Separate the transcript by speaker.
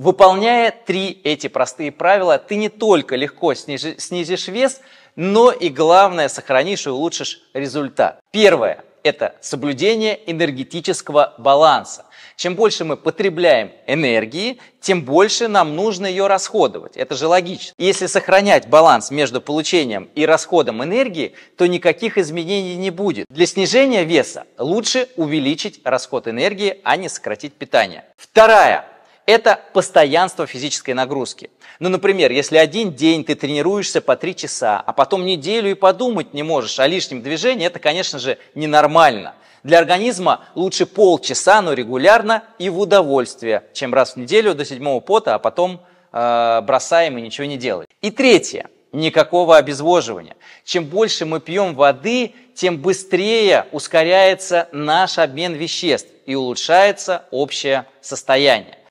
Speaker 1: Выполняя три эти простые правила, ты не только легко снизишь вес, но и главное сохранишь и улучшишь результат. Первое – это соблюдение энергетического баланса. Чем больше мы потребляем энергии, тем больше нам нужно ее расходовать. Это же логично. Если сохранять баланс между получением и расходом энергии, то никаких изменений не будет. Для снижения веса лучше увеличить расход энергии, а не сократить питание. Вторая это постоянство физической нагрузки. Ну, например, если один день ты тренируешься по три часа, а потом неделю и подумать не можешь о лишнем движении, это, конечно же, ненормально. Для организма лучше полчаса, но регулярно и в удовольствие, чем раз в неделю до седьмого пота, а потом э, бросаем и ничего не делаем. И третье. Никакого обезвоживания. Чем больше мы пьем воды, тем быстрее ускоряется наш обмен веществ и улучшается общее состояние.